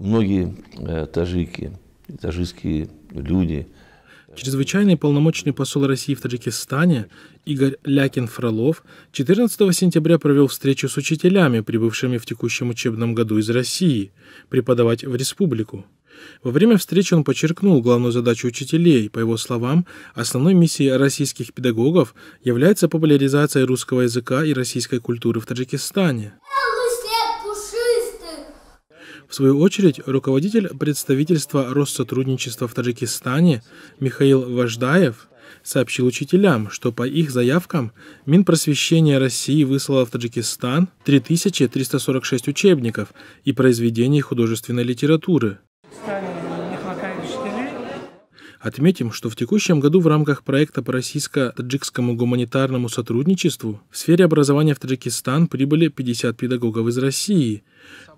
многие э, таджики, таджикские люди. Чрезвычайный полномочный посол России в Таджикистане Игорь Лякин-Фролов 14 сентября провел встречу с учителями, прибывшими в текущем учебном году из России, преподавать в республику. Во время встречи он подчеркнул главную задачу учителей. По его словам, основной миссией российских педагогов является популяризация русского языка и российской культуры в Таджикистане. В свою очередь, руководитель представительства Россотрудничества в Таджикистане Михаил Важдаев сообщил учителям, что по их заявкам Минпросвещение России выслало в Таджикистан 3346 учебников и произведений художественной литературы. Отметим, что в текущем году в рамках проекта по российско-таджикскому гуманитарному сотрудничеству в сфере образования в Таджикистан прибыли 50 педагогов из России,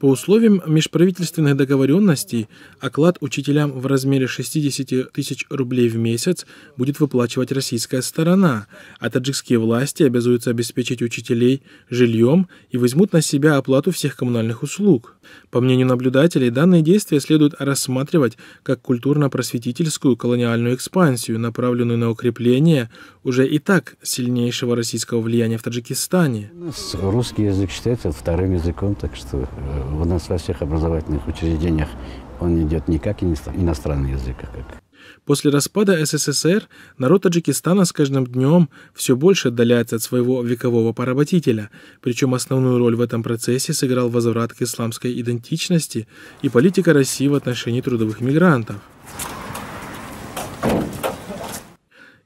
по условиям межправительственных договоренностей, оклад учителям в размере 60 тысяч рублей в месяц будет выплачивать российская сторона, а таджикские власти обязуются обеспечить учителей жильем и возьмут на себя оплату всех коммунальных услуг. По мнению наблюдателей, данные действия следует рассматривать как культурно-просветительскую колониальную экспансию, направленную на укрепление, уже и так сильнейшего российского влияния в Таджикистане. У нас русский язык считается вторым языком, так что э, у нас во всех образовательных учреждениях он идет не как иностранный язык, а как После распада СССР народ Таджикистана с каждым днем все больше отдаляется от своего векового поработителя, причем основную роль в этом процессе сыграл возврат к исламской идентичности и политика России в отношении трудовых мигрантов.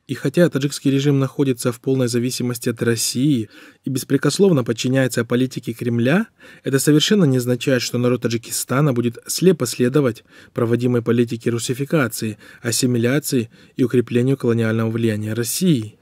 И хотя таджикский режим находится в полной зависимости от России и беспрекословно подчиняется политике Кремля, это совершенно не означает, что народ Таджикистана будет слепо следовать проводимой политике русификации, ассимиляции и укреплению колониального влияния России.